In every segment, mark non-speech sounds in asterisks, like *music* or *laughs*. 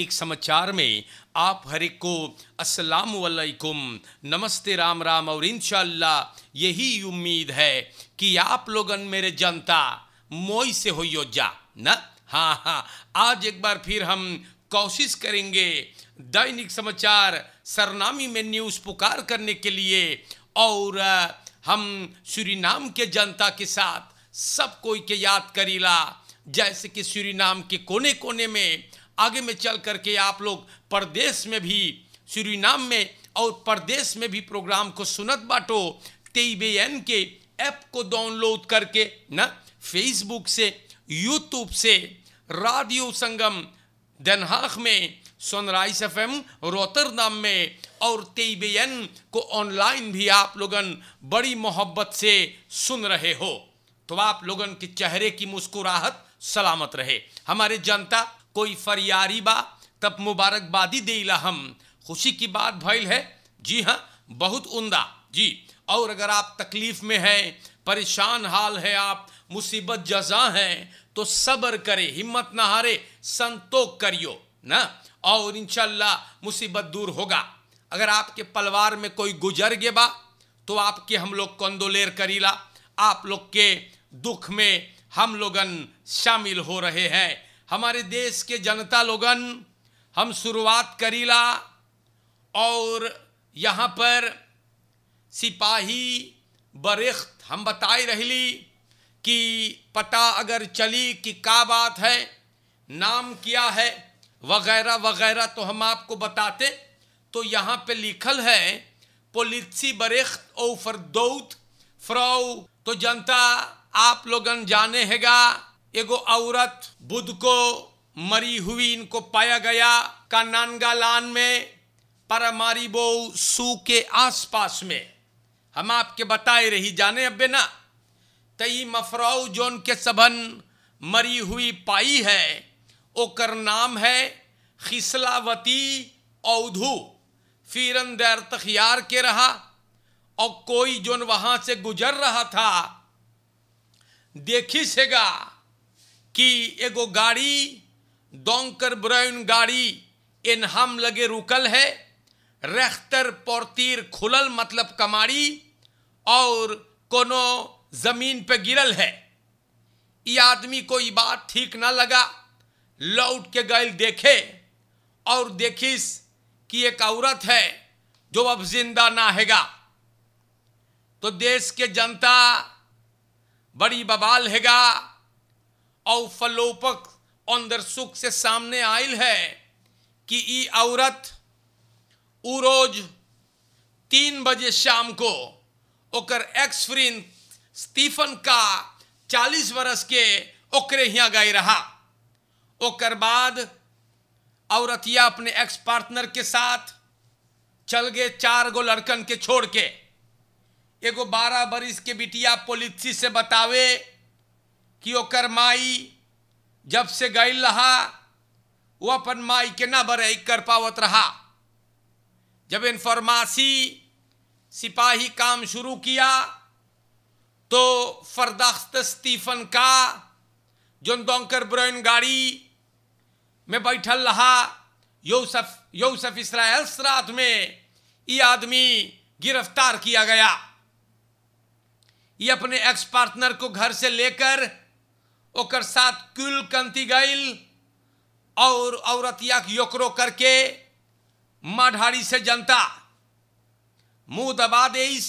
एक समाचार में आप हर एक को असलाम वालेकुम नमस्ते राम राम और इनशाला यही उम्मीद है कि आप लोगन मेरे जनता मोई से हो योजा न हाँ हाँ आज एक बार फिर हम कोशिश करेंगे दैनिक समाचार सरनामी में न्यूज़ पुकार करने के लिए और हम श्री के जनता के साथ सब कोई के याद करीला जैसे कि श्री के कोने कोने में आगे में चल करके आप लोग परदेश में भी श्री में और परदेश में भी प्रोग्राम को सुनत बाटो तेईबेन के ऐप को डाउनलोड करके ना फेसबुक से यूट्यूब से रेडियो संगम दनहाख में सनराइज एफ एम नाम में और एन को ऑनलाइन भी आप लोगन बड़ी मोहब्बत से सुन रहे हो तो आप लोगन के चेहरे की मुस्कुराहट सलामत रहे हमारे जनता कोई फरियारी बा तब मुबारकबादी ला हम खुशी की बात भइल है जी हाँ बहुत उमदा जी और अगर आप तकलीफ़ में हैं परेशान हाल है आप मुसीबत जजा हैं तो सब्र करे हिम्मत ना हारे संतोख करियो ना और इनशाला मुसीबत दूर होगा अगर आपके पलवार में कोई गुजर गए बा तो आपके हम लोग कंदोलेर करीला आप लोग के दुख में हम लोगन शामिल हो रहे हैं हमारे देश के जनता लोगन हम शुरुआत करीला और यहाँ पर सिपाही बरिख्त हम बताए रही कि पता अगर चली कि का बात है नाम क्या है वगैरह वगैरह तो हम आपको बताते तो यहाँ पे लिखल है पोलिसी बरिख्त ओ फरदौत फ्रो तो जनता आप लोगन जाने हैगा एगो औरत बुद्ध को मरी हुई इनको पाया गया का नानगालान में बो सू के आसपास में हम आपके बताए रही जाने अब ना तई मफराउ जोन के सबन मरी हुई पाई है ओकर नाम है खिसलावती औधू फिरन दैर तखियार के रहा और कोई जोन वहाँ से गुजर रहा था देखी सेगा कि एगो गाड़ी डोंकर ब्रैन गाड़ी इन हम लगे रुकल है रेख्तर पोरतीर खुलल मतलब कमाड़ी और कोनो जमीन पे गिरल है ये आदमी को ये बात ठीक ना लगा लौट के गए देखे और देखिस कि एक औरत है जो अब जिंदा ना हैगा तो देश के जनता बड़ी बबाल हैगा अवफलोपक अंदर सुख से सामने आयल है कि ई औरत उरोज रोज तीन बजे शाम को ओकर एक्स फ्रेंड स्टीफन का चालीस बरस के ओकरे यहाँ गए रहा ओकर बाद औरतिया अपने एक्स पार्टनर के साथ चल गए चार गो लड़कन के छोड़ के एगो बारह बरिस के बिटिया पुलिस से बतावे कि ओकर माई जब से गई रहा वो अपन माई के ना बरई कर पावत रहा जब इन फरमासी सिपाही काम शुरू किया तो फरदाख्त स्टीफन का जो डोंकर ब्रोइन गाड़ी में बैठल रहा यूसफ यूसफ इसराइल रात में ये आदमी गिरफ्तार किया गया ये अपने एक्स पार्टनर को घर से लेकर ओकर साथ कुल कंती गईल और औरतिया योकरो करके माढ़ी से जनता मुंह दबा देस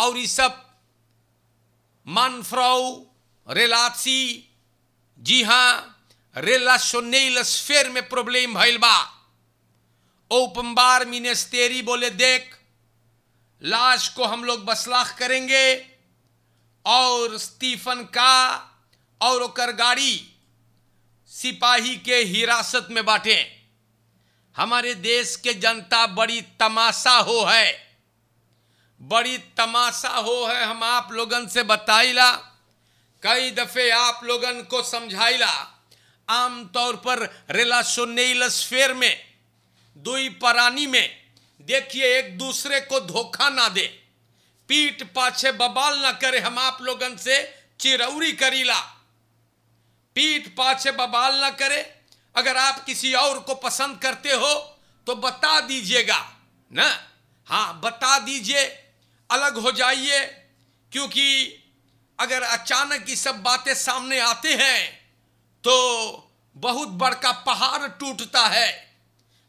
और इस सब फ्रौ रेलासी जी हाँ रेलासोनेलस्फेर में प्रॉब्लम भैल बा ओपम्बार मिनेस्तेरी बोले देख लाश को हम लोग बसलाख करेंगे और स्टीफन का और गाड़ी सिपाही के हिरासत में बांटे हमारे देश के जनता बड़ी तमाशा हो है बड़ी तमाशा हो है हम आप लोगन से बताइला कई दफ़े आप लोगन को समझाइला आम तौर पर रेलासोनेलस फेयर में दुई परानी में देखिए एक दूसरे को धोखा ना दे पीठ पाछे बबाल ना करे हम आप लोगन से चिरौरी करीला पीठ पाछे बबाल ना करे अगर आप किसी और को पसंद करते हो तो बता दीजिएगा ना हाँ बता दीजिए अलग हो जाइए क्योंकि अगर अचानक ये सब बातें सामने आते हैं तो बहुत बड़का पहाड़ टूटता है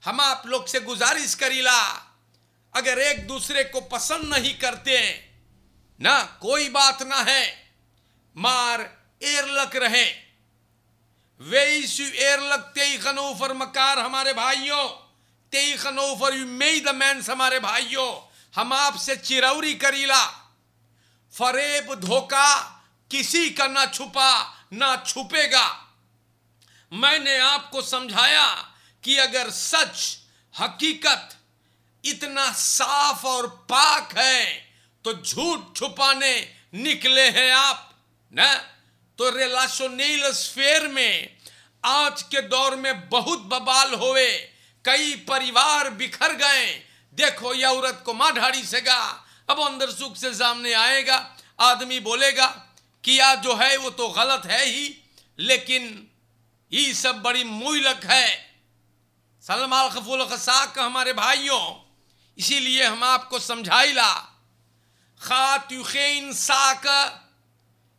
हम आप लोग से गुजारिश करीला अगर एक दूसरे को पसंद नहीं करते ना कोई बात ना है मार एरलक रहें Wees एरलक eerlijk tegenover हमारे भाइयों मे द मैंस हमारे भाइयों हम आपसे चिरौरी करीला फरेब धोखा किसी का ना छुपा ना छुपेगा मैंने आपको समझाया कि अगर सच हकीकत इतना साफ और पाक है तो झूठ छुपाने निकले हैं आप ना तो रिलाशोनेल फेयर में आज के दौर में बहुत बबाल होए कई परिवार बिखर गए देखो यह औरत को माँ ढाड़ी गा अब अंदर सुख से सामने आएगा आदमी बोलेगा किया जो है वो तो गलत है ही लेकिन ये सब बड़ी मुइलक है सलमान खफुल खसाक हमारे भाइयों इसीलिए हम आपको समझाइला खातुख साक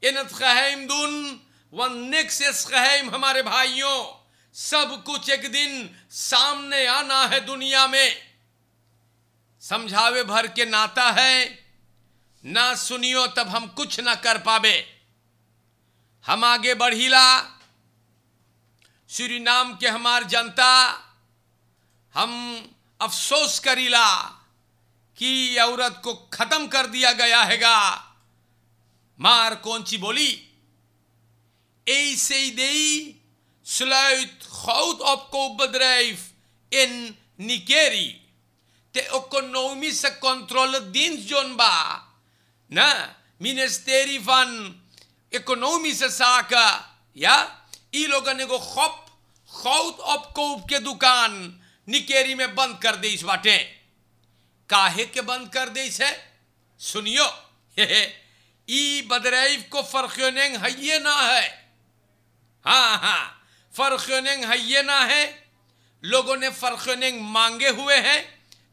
इमदुन निक्स हमारे भाइयों सब कुछ एक दिन सामने आना है दुनिया में समझावे भर के नाता है ना सुनियो तब हम कुछ ना कर पावे हम आगे बढ़ीला श्री नाम के हमार जनता हम अफसोस करीला कि औरत को ख़त्म कर दिया गया हैगा मार कौन सी बोली ECD idee sluit goudopkoopbedrijf in Nigeria. De economische controle controledienst Jonba, na ministerie van economische zaken, ja, ये लोगों ने को खौप खौत अपकोप के दुकान निकेरी में बंद कर दी इस बाटे काहे के बंद कर दी इसे सुनियो ये बदरैब को फरख्योनेंग है ये ना है हाँ हाँ फरखनिंग हयना है लोगों ने फरखनिंग मांगे हुए हैं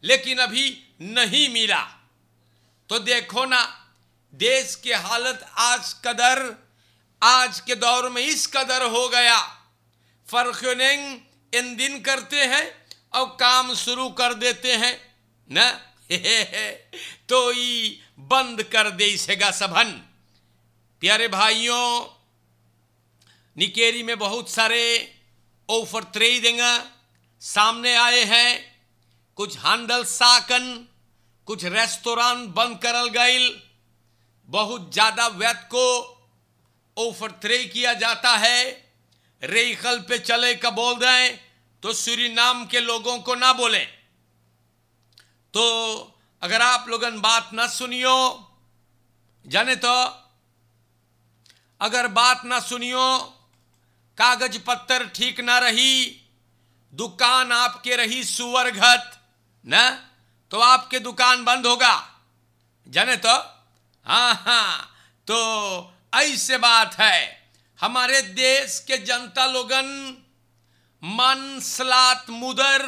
लेकिन अभी नहीं मिला तो देखो ना देश के हालत आज कदर आज के दौर में इस कदर हो गया फरखनिंग इन दिन करते हैं और काम शुरू कर देते हैं न *laughs* तो ये बंद कर दे सेगा सभन प्यारे भाइयों निकेरी में बहुत सारे ओफर त्रेई देगा सामने आए हैं कुछ हांडल साकन कुछ रेस्टोरान बंद करल गई बहुत ज़्यादा व्यत को ओफर त्रे किया जाता है रेखल पे चले का बोल दें तो सूरी नाम के लोगों को ना बोलें तो अगर आप लोगन बात ना सुनियो जाने तो अगर बात ना सुनियो कागज पत्तर ठीक ना रही दुकान आपके रही सुअरघत न तो आपके दुकान बंद होगा जाने तो हाँ हाँ तो ऐसे बात है हमारे देश के जनता लोगन मन सलात मुदर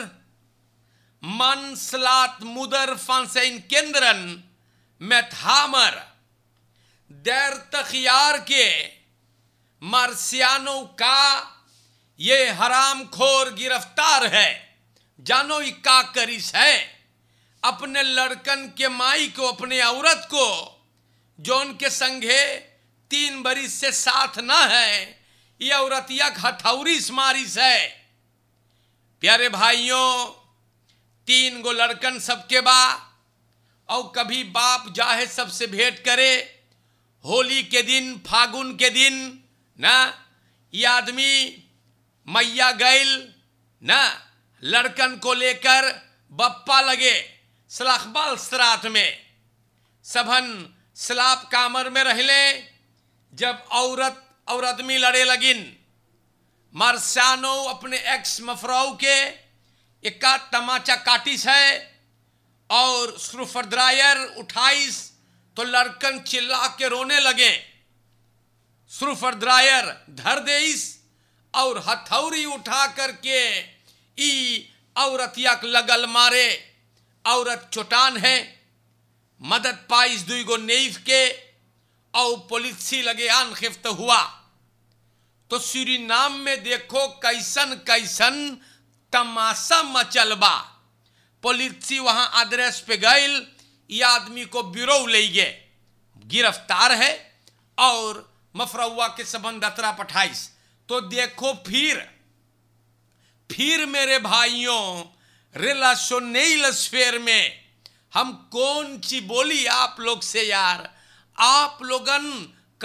मन सलात मुदर इन केंद्रन मैथामर दैर तखियार के मार्सियानों का ये हराम खोर गिरफ्तार है जानो इक्का करिस है अपने लड़कन के माई को अपने औरत को जो के संगे तीन बरिस से साथ ना है ये औरत यक हथौरी मारिस है प्यारे भाइयों तीन गो लड़कन सबके बा और कभी बाप जाहे सबसे भेंट करे होली के दिन फागुन के दिन ना ये आदमी मैया गैल ना लड़कन को लेकर बप्पा लगे सलाखबाल सरात में सभन सलाब कामर में रह ले जब औरत और आदमी लड़े लगिन मरसानो अपने एक्स मफराओ के इक्का तमाचा काटिस है और सुरफरद्रायर उठाइस तो लड़कन चिल्ला के रोने लगे ड्रायर धर देस और हथौरी उठा करके ई औरतिया लगल मारे औरत चोटान है मदद पाइस गो नेफ के और पुलिस लगे आन खिफ्त हुआ तो श्री नाम में देखो कैसन कैसन तमाशा मचल बा वहां एड्रेस पे गईल ये आदमी को ब्यूरो ले गए गिरफ्तार है और मफरौआ के संबंध अतरा पठाइस तो देखो फिर फिर मेरे भाइयों रेला सोनेल स्फेर में हम कौन सी बोली आप लोग से यार आप लोगन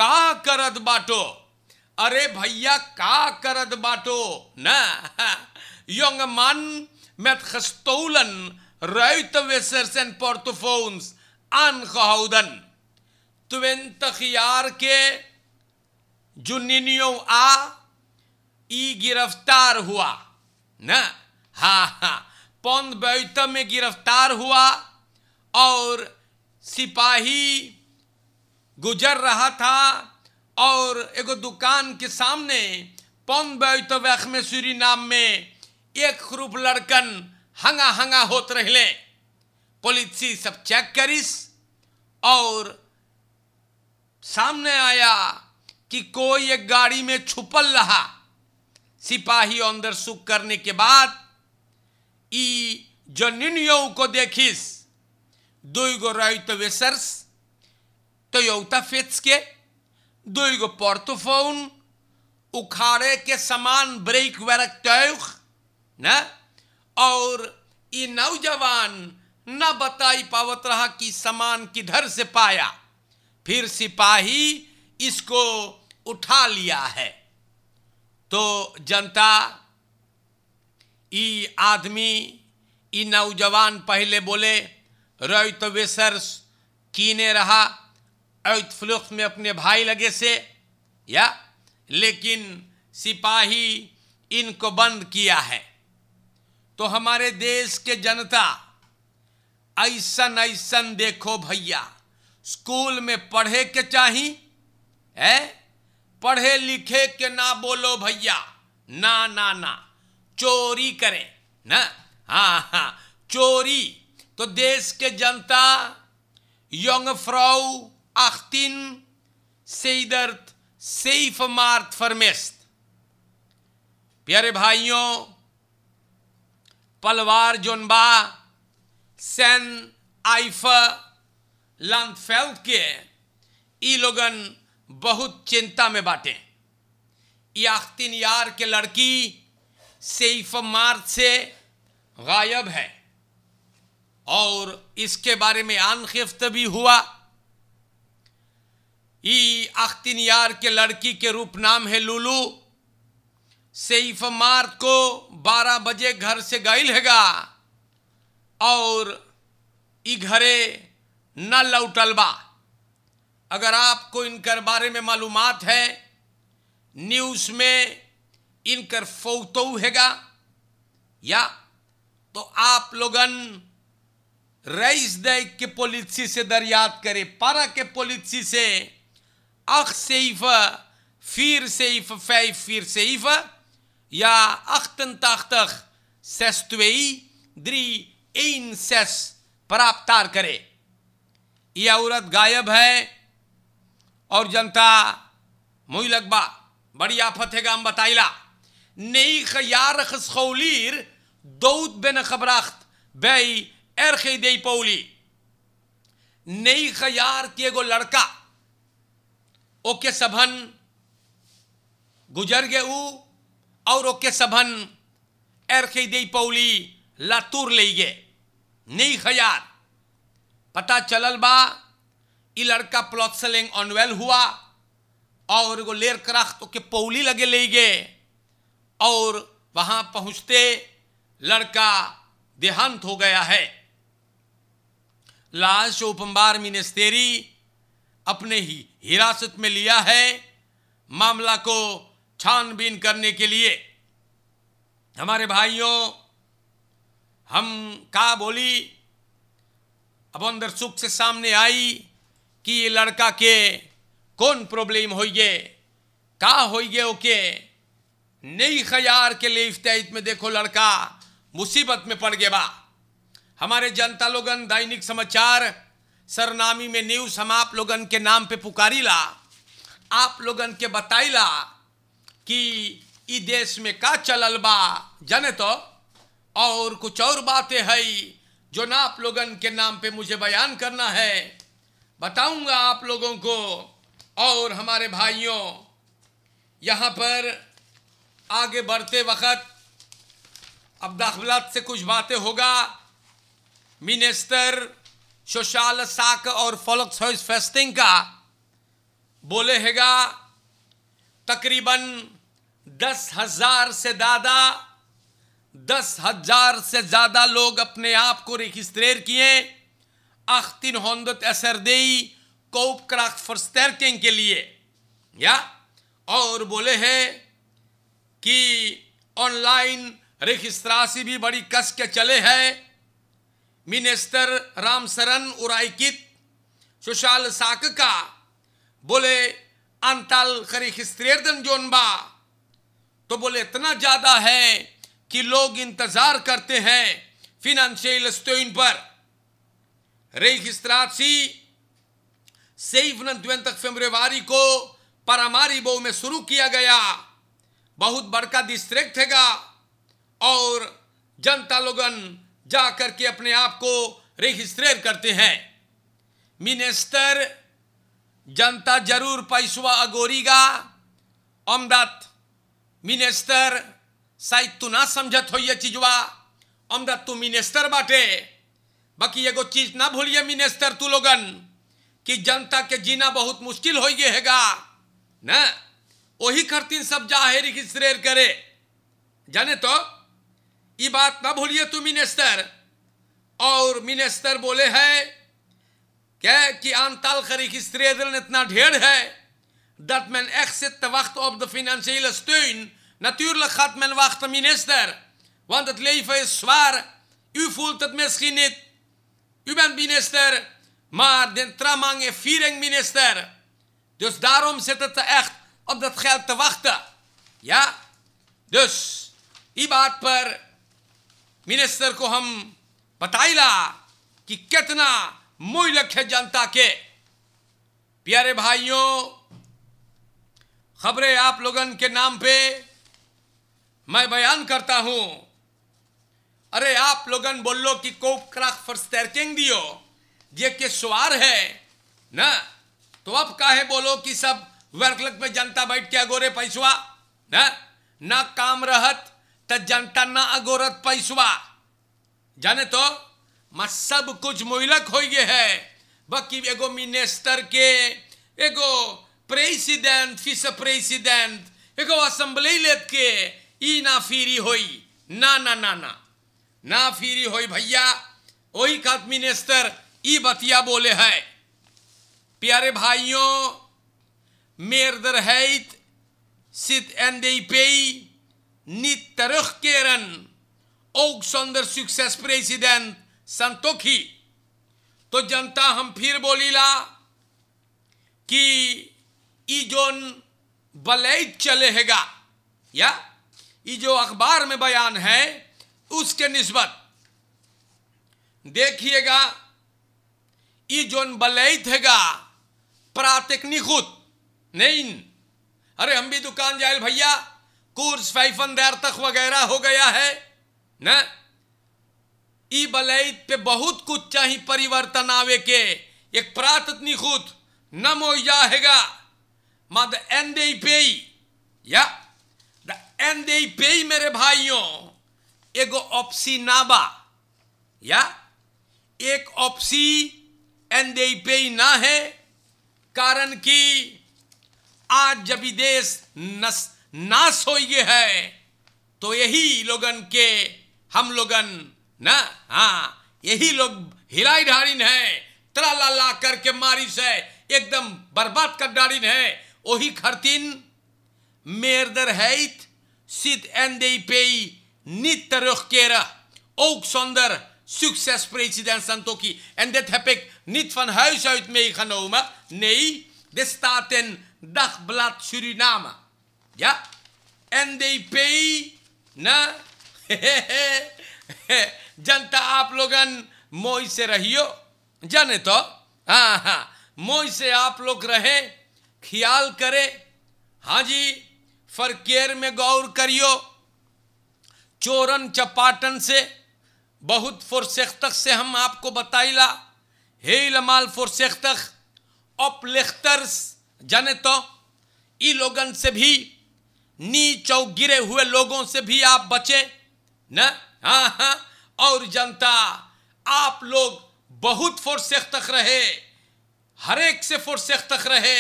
का करत बाटो अरे भैया का करत बाटो ना *laughs* यंग मन खस्तौलन met gestolen ruitenwissers en portofoons aangehouden. Twintig jaar के निन्यो आ ई गिरफ्तार हुआ ना हा हा पौन बैतम में गिरफ्तार हुआ और सिपाही गुजर रहा था और एगो दुकान के सामने पौन बैत में सूरी नाम में एक खूब लड़कन हंगा हंगा होत रहले पुलिस सब चेक करिस और सामने आया कि कोई एक गाड़ी में छुपल रहा सिपाही अंदर सुख करने के बाद ई जनिनियो को देखिस दुगो रहित वेसर्स तोयौता फेट्स के गो पोर्टोफोन उखाड़े के समान ब्रेक वर्क तयख न और ई नौजवान न बताई पावत रहा कि सामान किधर से पाया फिर सिपाही इसको उठा लिया है तो जनता ई आदमी ई नौजवान पहले बोले रोहित तो वेसर कीने रहा फ्लुख में अपने भाई लगे से या लेकिन सिपाही इनको बंद किया है तो हमारे देश के जनता ऐसा ऐसा देखो भैया स्कूल में पढ़े के चाहिए है पढ़े लिखे के ना बोलो भैया ना ना ना चोरी करें ना हा हा चोरी तो देश के जनता यंग फ्राउ अख्तिन सेदर्त सेफ मार्थ फरमेस्त प्यारे भाइयों पलवार जोनबा सैन आइफ लंफेल्ड के ई लोगन बहुत चिंता में बाटे याख्तिन यार के लड़की सेफ मार्च से गायब है और इसके बारे में आनखिफ्त भी हुआ ई आख्तिन यार के लड़की के रूप नाम है लुलू सेफ मार्च को 12 बजे घर से गायल हैगा और ई घरे न लौटल बा अगर आपको इनकर बारे में मालूम है न्यूज़ में इनकर फोतो हैगा या तो आप लोगन रईस दैक के पॉलिसी से दरियात करे पारा के पॉलिसी से अख सईफ फिर सईफ फै फिर सईफ या अख्तन ताख्तख सेस्तवेई द्री एन सेस प्राप्तार करे यह औरत गायब है और जनता मुई लगबा बड़ी आफत है गाम बताइला नई खयार खौलीर दौद बेन खबराख्त बई एर दई पौली नई खयार के गो लड़का ओके सभन गुजर गए ऊ और ओके सभन एर दे पौली लातूर ले गए नई खयार पता चलल बा ये लड़का प्लॉथ सेलिंग ऑनवेल हुआ और वो लेर कराख्त के पौली लगे ले गए और वहाँ पहुँचते लड़का देहांत हो गया है लाश उपम्बार मिनिस्तेरी अपने ही हिरासत में लिया है मामला को छानबीन करने के लिए हमारे भाइयों हम का बोली अब अंदर सुख से सामने आई कि ये लड़का के कौन प्रॉब्लम होइए का होइए ओके नई खयार के लिए इफ्तेहित में देखो लड़का मुसीबत में पड़ गया बा हमारे जनता लोगन दैनिक समाचार सरनामी में न्यूज हम आप लोगन के नाम पे पुकारी ला आप लोगन के ला कि ई देश में का चलल बा जाने तो और कुछ और बातें हई जो ना आप लोगन के नाम पे मुझे बयान करना है बताऊंगा आप लोगों को और हमारे भाइयों यहाँ पर आगे बढ़ते वक्त अब दाखिलात से कुछ बातें होगा मिनिस्टर सोशाल साक और फलक हाउस फेस्टिंग का बोले हैगा तकरीबन दस हजार से ज़्यादा दस हजार से ज़्यादा लोग अपने आप को रजिस्ट्रेर किए 1800 SRDI Koopkracht Verstärkung के लिए या और बोले हैं कि ऑनलाइन रेखिस्त्रासी भी बड़ी कस के चले हैं मिनिस्टर रामसरन उराइकित सुशाल साक का बोले अंताल जोन बा तो बोले इतना ज़्यादा है कि लोग इंतज़ार करते हैं फिनेंशियल स्टोइन पर Registrarsi सेवनन द्वंतक फेब्रुवारी को परामारी बो में शुरू किया गया बहुत बड़का डिस्ट्रिक्ट हैगा और जनता लोगन जा के अपने आप को रजिस्ट्रेट करते हैं मिनिस्टर जनता जरूर पैसवा अगोरीगा अमदत मिनिस्टर शायद तू ना समझत हो यह चीजवा अमदत तू मिनिस्टर बाटे बाकी एगो चीज ना भूलिए मिनिस्टर तू लोगन कि जनता के जीना बहुत मुश्किल हो गए हैगा न वही करतीन सब जाहिर श्रेर करे जाने तो ये बात ना भूलिए तू मिनिस्टर और मिनिस्टर बोले है क्या कि आंताल खरी की श्रेय इतना ढेर है दट मैन एक्सित वक्त ऑफ द फिनेंशियल स्टोन नतूरल खात मैन वक्त मिनिस्टर वन दत लेवार फूल तत मैं स्कीनित Üben minister, maar den tramange viering minister. Dus daarom zit het er echt op dat geld te wachten. Ja? Dus, ये बात minister ko को bataila, ki कि कितना मूल्य janta ke. के प्यारे भाइयों खबरें आप लोगन के नाम पे मैं बयान करता हूं अरे आप लोगन बोलो कि को क्राक तैरकेंग दियो ये के सवार है ना तो अब काहे बोलो कि सब वर्कलक में जनता बैठ के अगोरे पैसवा ना ना काम रहत तो जनता ना अगोरत पैसवा जाने तो मत सब कुछ मोइलक हो गए है बाकी एगो मिनिस्टर के एगो प्रेसिडेंट फिस प्रेसिडेंट एगो असेंबली लेत के ई ना फिरी होई ना ना ना ना ना फिरी होई भैया वही कातमी नेस्तर ई बतिया बोले है प्यारे भाइयों मेरदर हैत सित एंदे पेई niet terugkeren. Ook zonder succes president Santokhi तो जनता हम फिर बोलीला कि ई जोन बलैद चलेगा या ई जो अखबार में बयान है उसके निस्बत देखिएगा ये जोन बलैत हैगा प्रातिक निखुत नहीं अरे हम भी दुकान जाए भैया कोर्स फाइफन देर तक वगैरह हो गया है ना ई बलैत पे बहुत कुछ चाहिए परिवर्तन आवे के एक प्रातनी खुद न मोया हैगा एन दे पे या द दे पे मेरे भाइयों एगो नाबा या एक ऑप्सी पे ना है कारण कि आज जब देश नस नाश हो गए है तो यही लोगन के हम लोगन ना हा यही लोग हिलाई ढारिन है तला ला ला करके मारिस है एकदम बर्बाद कर डारिन है वही खरतीन मेरदर हैत सिद एंदेपेई niet terugkeren. Ook zonder succes-president Santoki. En dit heb ik niet van huis uit meegenomen. Nee, dit staat in Dagblad Suriname. Ja? NDP, na? *laughs* Janta aap logan mooi se rahiyo. Jane to? Ha, ha. मोई से आप लोग रहे ख्याल करें हाँ जी gaur चोरन चपाटन से बहुत फुरसेख से हम आपको बताइला हे लमाल फुरसेख तक जाने तो ई लोगन से भी नीच और गिरे हुए लोगों से भी आप बचे न हाँ हाँ और जनता आप लोग बहुत फुरसेख तक रहे हर एक से फुरसेख तक रहे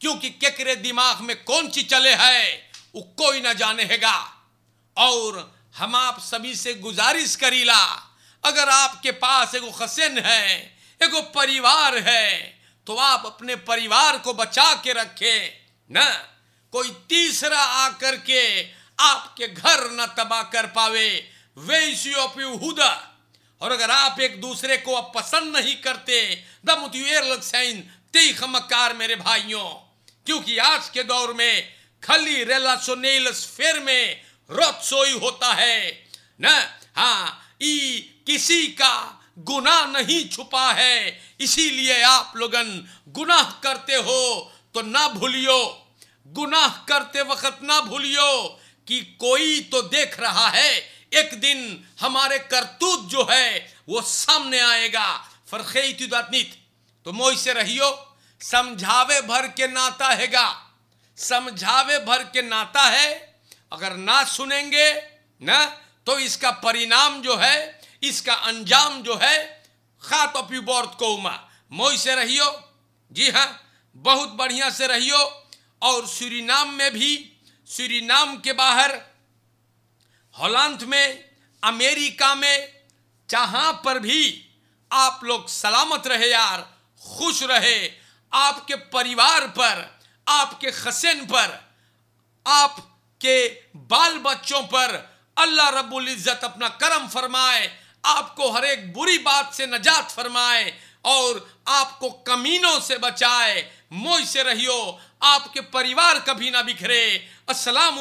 क्योंकि केकरे दिमाग में कौन सी चले है वो कोई ना जाने हैगा और हम आप सभी से गुजारिश करीला अगर आपके पास एगो हसन है एगो परिवार है तो आप अपने परिवार को बचा के रखे ना कोई तीसरा आकर के आपके घर न तबाह कर पावे वे हुदा और अगर आप एक दूसरे को अब पसंद नहीं करते दमुत लक्सैन तेई खमकार मेरे भाइयों क्योंकि आज के दौर में खली रेला सोनेल फेर में रोत सोई होता है न हाँ ई किसी का गुनाह नहीं छुपा है इसीलिए आप लोगन गुनाह करते हो तो ना भूलियो गुनाह करते वक्त ना भूलियो कि कोई तो देख रहा है एक दिन हमारे करतूत जो है वो सामने आएगा फरखे तुदात तो मोह से रहियो समझावे भर के नाता हैगा समझावे भर के नाता है अगर ना सुनेंगे ना तो इसका परिणाम जो है इसका अंजाम जो है खात अपी को उमा मोई से रहियो जी हाँ बहुत बढ़िया से रहियो और सूरीनाम में भी सूरीनाम के बाहर हॉलैंड में अमेरिका में जहाँ पर भी आप लोग सलामत रहे यार खुश रहे आपके परिवार पर आपके हसन पर आप के बाल बच्चों पर अल्लाह रब्बुल इज़्ज़त अपना करम फरमाए आपको हर एक बुरी बात से नजात फरमाए और आपको कमीनों से बचाए मोह से रहियो आपके परिवार कभी ना बिखरे अस्सलाम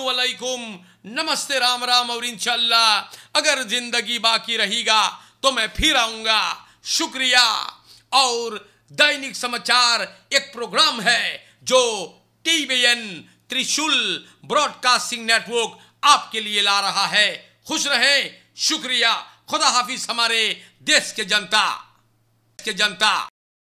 नमस्ते राम राम और इंशाल्लाह अगर ज़िंदगी बाकी रहेगा तो मैं फिर आऊंगा शुक्रिया और दैनिक समाचार एक प्रोग्राम है जो टी त्रिशूल ब्रॉडकास्टिंग नेटवर्क आपके लिए ला रहा है खुश रहें शुक्रिया खुदा हाफिज हमारे देश के जनता के जनता